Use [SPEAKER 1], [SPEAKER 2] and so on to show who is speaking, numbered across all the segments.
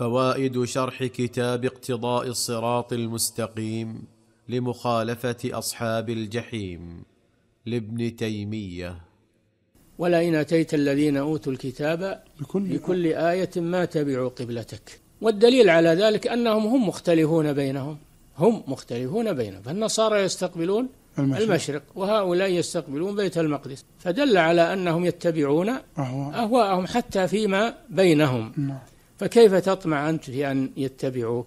[SPEAKER 1] فوائد شرح كتاب اقتضاء الصراط المستقيم لمخالفه اصحاب الجحيم لابن تيميه ولئن اتيت الذين اوتوا الكتاب بكل, بكل ايه ما تبعوا قبلتك والدليل على ذلك انهم هم مختلفون بينهم هم مختلفون بينهم فالنصارى يستقبلون المشرق. المشرق وهؤلاء يستقبلون بيت المقدس فدل على انهم يتبعون أهواءهم حتى فيما بينهم نعم. فكيف تطمع أنت في أن يتبعوك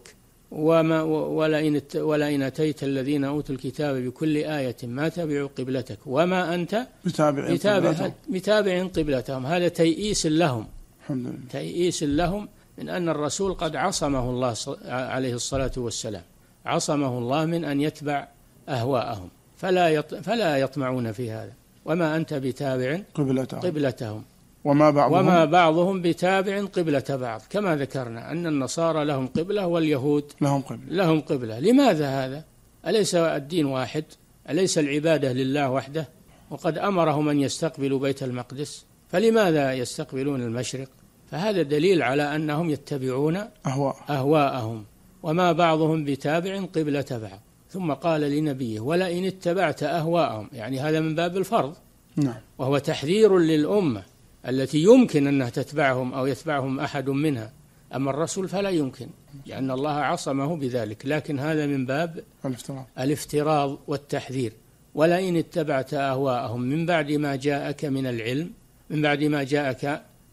[SPEAKER 1] وما ولئن ولئن أتيت الذين أوتوا الكتاب بكل آية ما تبعوا قبلتك وما أنت بتابع بتابع, بتابع قبلتهم هذا تيئيس لهم الحمد لله تيئيس لهم من أن الرسول قد عصمه الله عليه الصلاة والسلام عصمه الله من أن يتبع أهواءهم فلا فلا يطمعون في هذا وما أنت بتابع قبلتهم, قبلتهم وما بعضهم وما بعضهم بتابع قبلة بعض كما ذكرنا أن النصارى لهم قبلة واليهود لهم قبلة لهم قبلة لماذا هذا؟ أليس الدين واحد؟ أليس العبادة لله وحده؟ وقد أمرهم أن يستقبلوا بيت المقدس فلماذا يستقبلون المشرق؟ فهذا دليل على أنهم يتبعون أهواء. أهواءهم وما بعضهم بتابع قبلة بعض ثم قال لنبيه ولئن اتبعت أهواءهم يعني هذا من باب الفرض نعم. وهو تحذير للأمة التي يمكن أنها تتبعهم أو يتبعهم أحد منها أما الرسول فلا يمكن لأن الله عصمه بذلك لكن هذا من باب الافتراض, الافتراض والتحذير ولئن اتبعت أهواءهم من بعد ما جاءك من العلم من بعد ما جاءك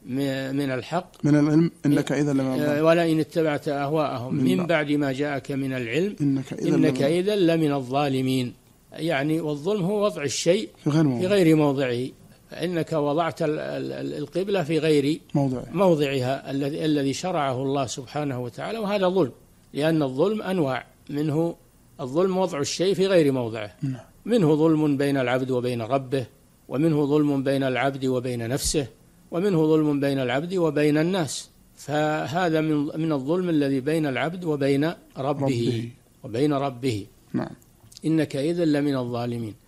[SPEAKER 1] من الحق من العلم إنك إذا لمن آه، ولئن اتبعت أهواءهم من, بعد ما جاءك من العلم إنك إذا إنك إذا لمن الظالمين يعني والظلم هو وضع الشيء في غير موضعه, في غير موضعه فإنك وضعت القبله في غير موضعها, موضعها الذي الذي شرعه الله سبحانه وتعالى وهذا ظلم لان الظلم انواع منه الظلم وضع الشيء في غير موضعه نعم. منه ظلم بين العبد وبين ربه ومنه ظلم بين العبد وبين نفسه ومنه ظلم بين العبد وبين الناس فهذا من من الظلم الذي بين العبد وبين ربه, ربه. وبين ربه نعم إنك إذا لمن الظالمين